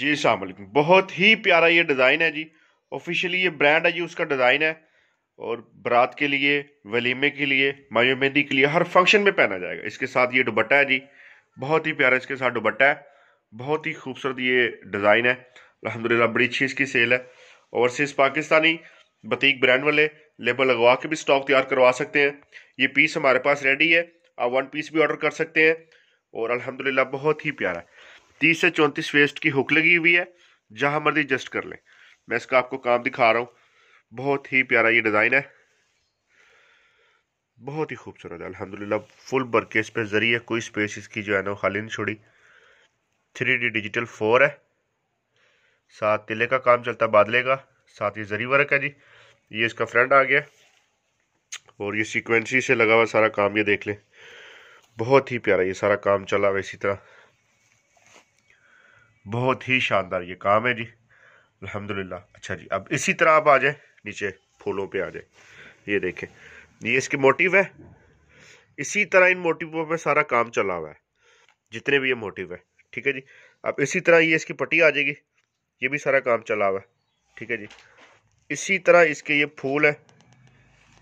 जी अलकुम बहुत ही प्यारा ये डिज़ाइन है जी ऑफिशियली ये ब्रांड है जी उसका डिज़ाइन है और बारात के लिए वलीमे के लिए मायो मेहंदी के लिए हर फंक्शन में पहना जाएगा इसके साथ ये दुबट्टा है जी बहुत ही प्यारा इसके साथ दुबट्टा है बहुत ही खूबसूरत ये डिज़ाइन है अलहमदिल्ला बड़ी अच्छी इसकी सेल है और सिर्फ पाकिस्तानी बतीक ब्रांड वाले लेबल लगवा के भी स्टॉक तैयार करवा सकते हैं ये पीस हमारे पास रेडी है आप वन पीस भी ऑर्डर कर सकते हैं और अलहमदिल्ला बहुत ही प्यारा है तीस से चौंतीस वेस्ट की हुक लगी हुई है जहां मर्जी एडजस्ट कर लें मैं इसका आपको काम दिखा रहा हूँ बहुत ही प्यारा ये डिज़ाइन है बहुत ही खूबसूरत है अल्हम्दुलिल्लाह फुल बर्के इस पर ज़रिए कोई स्पेस इसकी जो है ना खाली नहीं छोड़ी थ्री डी डिजिटल फोर है साथ तिले का काम चलता है बादले का साथ ये जरी वर्क है जी ये इसका फ्रंट आ गया और ये सीक्वेंसी से लगा हुआ सारा काम ये देख लें बहुत ही प्यारा ये सारा काम चला हुआ इसी तरह बहुत ही शानदार ये काम है जी अल्हम्दुलिल्लाह अच्छा जी अब इसी तरह आप आ जाए नीचे फूलों पे आ जाए ये देखें ये इसके मोटिव है इसी तरह इन मोटिवों पे सारा काम चला हुआ है जितने भी ये मोटिव है ठीक है जी अब इसी तरह ये इसकी पट्टी आ जाएगी ये भी सारा काम चला हुआ है ठीक है जी इसी तरह इसके ये फूल है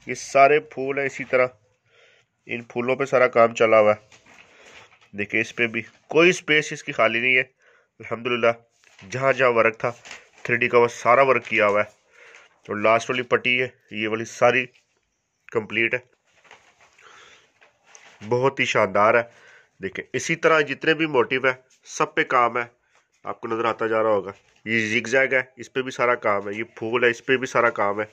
ये सारे फूल है इसी तरह इन फूलों पे सारा काम चला हुआ है देखिए इस पर भी कोई स्पेस इसकी खाली नहीं है अलहमदिल्ला जहाँ जहाँ वर्क था थ्री का वह सारा वर्क किया हुआ है और लास्ट वाली पट्टी है ये वाली सारी कंप्लीट है बहुत ही शानदार है देखें इसी तरह जितने भी मोटिव है सब पे काम है आपको नज़र आता जा रहा होगा ये जिग है इस पर भी सारा काम है ये फूल है इस पर भी सारा काम है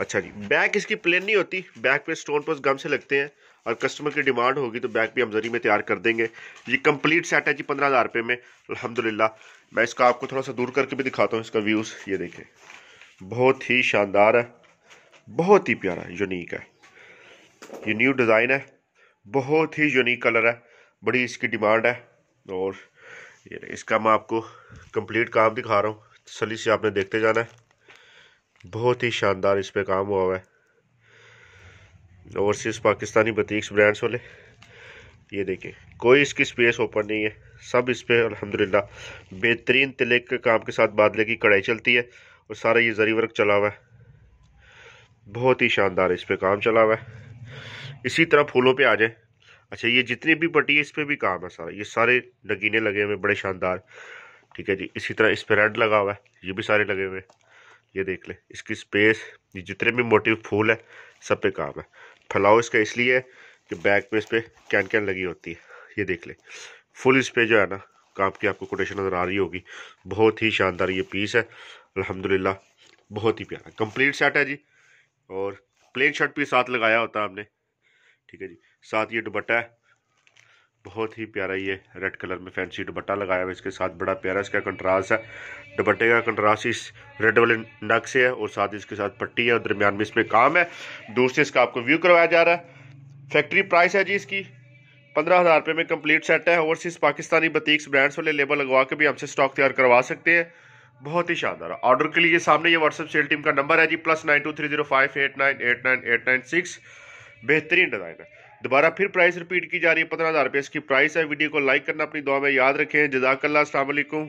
अच्छा जी बैक इसकी प्लेन नहीं होती बैक पे स्टोन पर गम से लगते हैं और कस्टमर की डिमांड होगी तो बैक भी हम जरी में तैयार कर देंगे ये कंप्लीट सेट है जी पंद्रह हज़ार रुपये में अलहमदिल्ला मैं इसका आपको थोड़ा सा दूर करके भी दिखाता हूँ इसका व्यूज़ ये देखें बहुत ही शानदार है बहुत ही प्यारा यूनिक है ये न्यू डिज़ाइन है बहुत ही यूनिक कलर है बड़ी इसकी डिमांड है और इसका मैं आपको कम्प्लीट काम दिखा रहा हूँ तसली से आपने देखते जाना है बहुत ही शानदार इस पर काम हुआ हुआ है ओवरसीज पाकिस्तानी बतीक्स ब्रांड्स वाले ये देखें कोई इसकी स्पेस ओपन नहीं है सब इस पर अलहमदिल्ला बेहतरीन तिले के काम के साथ बादले की कढ़ाई चलती है और सारा ये जरी वर्क चला हुआ है बहुत ही शानदार इस पर काम चला हुआ है इसी तरह फूलों पे आ जाए अच्छा ये जितनी भी पट्टी है इस पर भी काम है सारा ये सारे नगीने लगे हुए बड़े शानदार ठीक है जी इसी तरह इस पर रेड लगा हुआ है ये भी सारे लगे हुए हैं ये देख ले इसकी स्पेस ये जितने भी मोटिव फूल है सब पे काम है फैलाओ इसका इसलिए है कि बैक पे इस पर कैन कैन लगी होती है ये देख ले फुल इस पर जो है ना काम की आपको कोटेशन नज़र आ रही होगी बहुत ही शानदार ये पीस है अलहमदिल्ला बहुत ही प्यारा कंप्लीट सेट है जी और प्लेन शर्ट भी साथ लगाया होता है हमने ठीक है जी साथ ये दुपट्टा है बहुत ही प्यारा ये रेड कलर में फैंसी दुपट्टा लगाया हुआ है इसके साथ बड़ा प्यारा इसका कंट्रास्ट है दुपट्टे का कंट्रास्ट इस रेड वाले नग से है और साथ ही इसके साथ पट्टी है और दरमियान में इसमें काम है दूर से इसका आपको व्यू करवाया जा रहा है फैक्ट्री प्राइस है जी इसकी पंद्रह हज़ार रुपये में कंप्लीट सेट है ओवरसीज़ पाकिस्तानी बतीक्स ब्रांड्स वाले लेबल लगवा के भी हमसे स्टॉक तैयार करवा सकते हैं बहुत ही शानदार ऑर्डर के लिए सामने ये व्हाट्सअप सेल टीम का नंबर है जी plus nine two three zero five eight nine eight nine eight nine six बेहतरीन डिज़ाइन है दोबारा फिर प्राइस रिपीट की जा रही है पंद्रह हज़ार रुपये इसकी प्राइस है वीडियो को लाइक करना अपनी दुआ में याद रखें जजाकल्ला असल